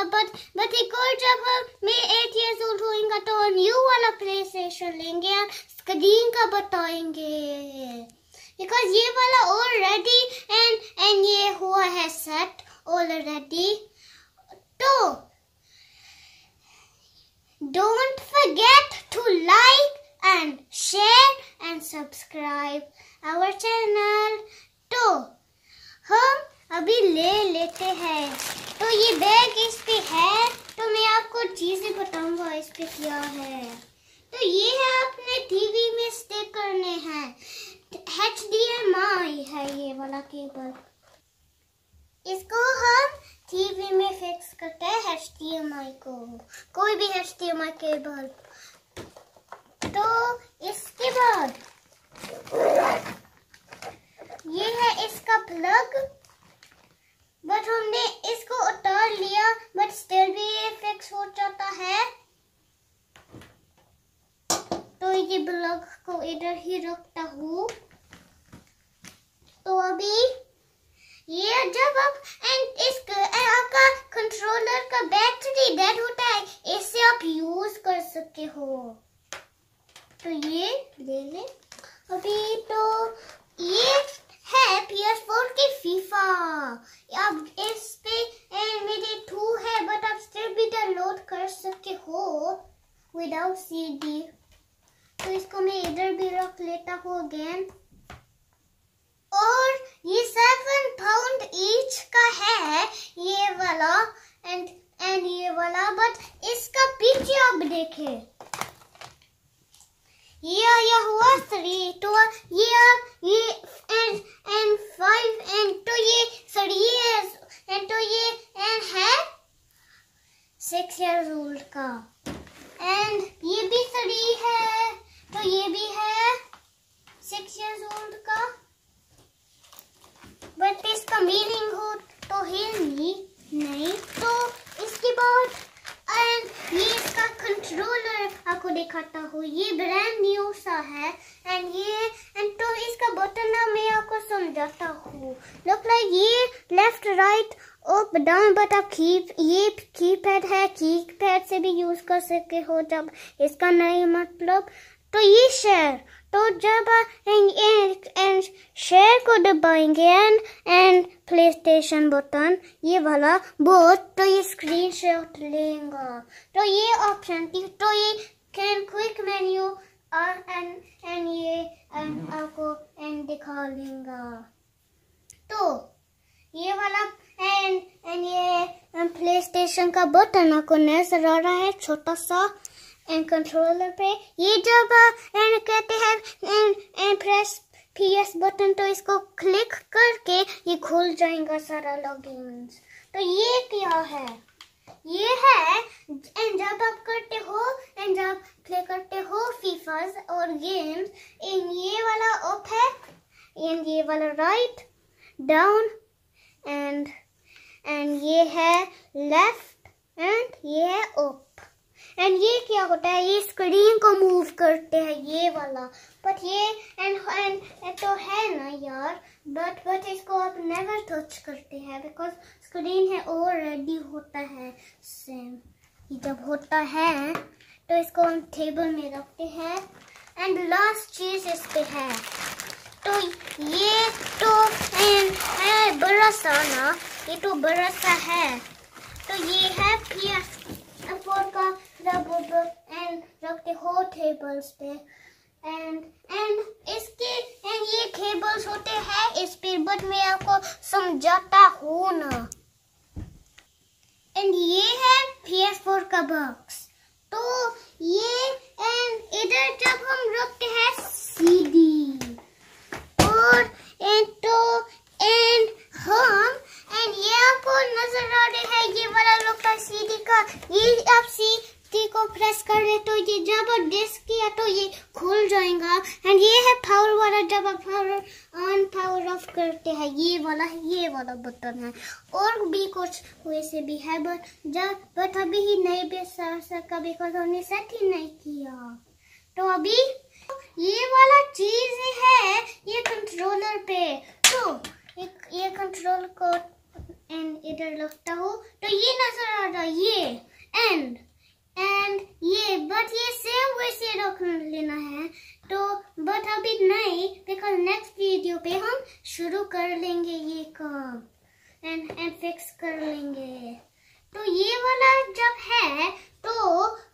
but but but the good trouble me eight years old who inga to and you wanna play station lenge और screen ka batayenge because ye wala already and and ye hua hai set already to don't forget to like and share and subscribe our channel तो हम अभी ले लेते हैं तो ये bag इस है तो मैं आपको चीज़ें बताऊंगा इस पे क्या है तो ये है आपने टीवी में स्टिक करने हैं एच डी एम आई है ये वाला केबल इसको हम टीवी में फिक्स करते हैं एच डी एम आई को कोई भी H D M I cable तो इसके बाद ये है इसका प्लग बट हमने इसको उतार लिया बट स्टिल भी ये फिक्स हो जाता है तो ये ब्लॉक को इधर ही रखता हूँ तो अभी ये जब आप एंड इस आपका कंट्रोलर का बैटरी डेड होता है इससे आप यूज कर सकते हो तो ये ले लें हूँ ये ब्रांड न्यू सा है एंड ये एंड तो इसका बटन ना मैं आपको समझाता हूँ लुक लाइक ये left right up down but आप की ये की पैड है की पैड से भी यूज कर सके हो जब इसका नहीं मतलब तो ये शेयर तो जब एंड शेयर को दबाएंगे and and PlayStation button ये वाला बोट तो ये स्क्रीन शॉट लेगा तो ये ऑप्शन थी तो ये फिर क्विक मेन्यू और एन एन ये एन आपको एंड दिखा देगा तो ये वाला एंड एंड ये प्ले स्टेशन का बटन आपको नजर आ रहा है छोटा सा एंड कंट्रोलर पे ये जब एंड कहते हैं and and press P button तो इसको क्लिक करके ये खुल जाएगा सारा लॉगिन तो ये क्या है ये है एंड जब आप करते हो एंड जब प्ले करते हो फीफर्स और गेम्स इन ये वाला अप है एंड ये वाला राइट डाउन एंड एंड ये है लेफ्ट एंड ये है अप एंड ये क्या होता है ये स्क्रीन को मूव करते हैं ये वाला बट ये तो है ना यार बट बट इसको आप नेवर टच करते हैं बिकॉज स्क्रीन है ऑलरेडी होता है सेम ये जब होता है तो इसको हम टेबल में रखते हैं एंड लास्ट चीज इस पे है तो ये तो है बड़ा सा ना ये तो बड़ा सा है तो ये है पी का रबड़ एंड रखते हो टेबल्स पे एंड एंड इसके एंड ये केबल्स होते हैं इस पर बट मैं आपको समझाता हूँ ना एंड ये है पी फोर का बॉक्स तो ये एंड इधर जब हम रखते हैं सीडी और एंड तो एंड हम एंड ये आपको नजर आ रहा है ये वाला लगता है सीडी का ये आप सी को प्रेस कर ले तो ये जब डिस्क किया तो ये खुल जाएगा एंड ये है पावर वाला जब आप पावर ऑन पावर ऑफ करते हैं ये वाला ये वाला बटन है और भी कुछ वैसे भी है बट जब बट अभी ही नहीं बेच सका बिकॉज हमने सेट ही नहीं किया तो अभी ये वाला चीज है ये कंट्रोलर पे तो ये कंट्रोल को एंड इधर लगता हो तो ये नजर आ रहा है ये एंड अभी नहीं बिकॉज नेक्स्ट वीडियो पे हम शुरू कर लेंगे ये काम एंड एंड फिक्स कर लेंगे तो ये वाला जब है तो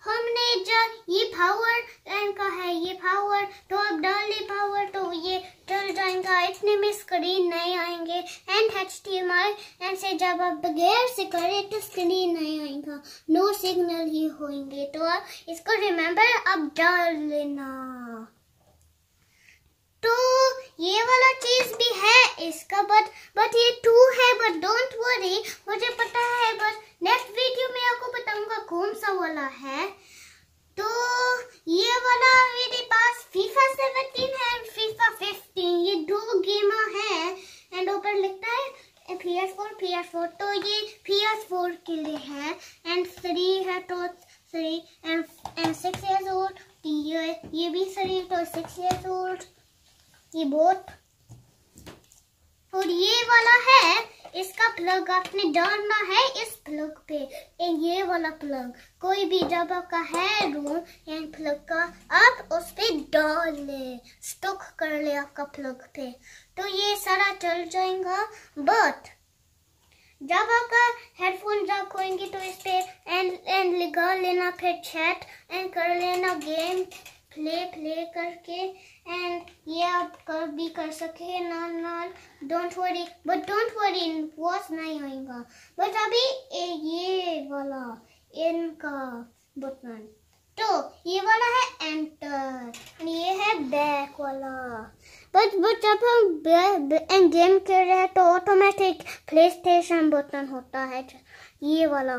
हमने जब ये पावर एंड का है ये पावर तो अब डाल ये पावर तो ये चल जाएगा इतने में स्क्रीन नहीं आएंगे and H D M I and से जब आप बगैर से करें तो स्क्रीन नहीं आएगा नो सिग्नल ही होंगे तो आप इसको रिमेम्बर अब डाल लेना तो ये वाला चीज भी है इसका बट बट ये टू है बट डोंट वरी मुझे पता है बट नेक्स्ट वीडियो में आपको बताऊंगा कौन सा वाला है तो ये वाला मेरे पास फीफा सेवेंटीन है और ये वाला है इसका प्लग आपने डालना है इस प्लग पे ये वाला प्लग कोई भी डब्बा का है रूम या प्लग का आप उस पे डाल ले स्टॉक कर ले आपका प्लग पे तो ये सारा चल जाएगा बट जब आपका हेडफोन खोएंगे तो इस पे एंड एंड लगा लेना फिर चैट एंड कर लेना गेम प्ले प्ले करके एंड ये आप कर भी कर सके नॉल नॉल don't worry but don't worry watch नहीं होगा बट अभी ए ये वाला इनका बटन तो ये वाला है एंटर ये है बैक वाला बट बट जब हम एंड गेम खेल रहे हैं तो ऑटोमेटिक प्ले स्टेशन बटन होता है ये वाला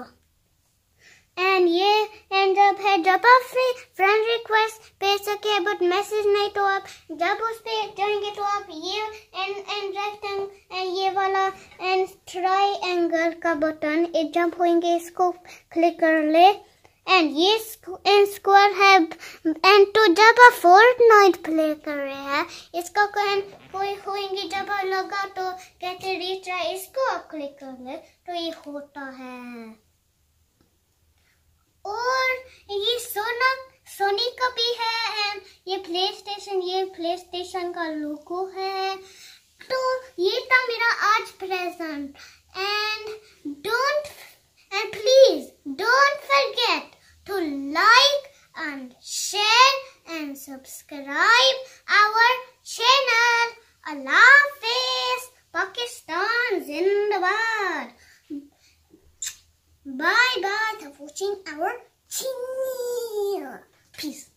एंड ये एंड जब है जब आप फ्री फ्रेंड रिक्वेस्ट भेज सके बट मैसेज नहीं तो आप जब उस पर जाएंगे तो आप ये एंड एंड रेक्ट एंड ये वाला एंड ट्राई एंगल का बटन एक जब होंगे इसको क्लिक कर ले एंड ये एंड स्क्वायर है एंड तो जब आप फोर्थ नाइट प्ले कर रहे हैं इसका कहन कोई होएंगे जब आप लगा तो कहते रिट्राई इसको आप क्लिक कर ले तो ये होता है और ये सोना सोनी का भी है ये प्ले स्टेशन ये प्ले स्टेशन का लोगो है तो ये था मेरा आज present and don't and please don't forget to like and share and subscribe our channel अल्लाह हाफिज पाकिस्तान जिंदाबाद Bye bye for watching our channel. Peace.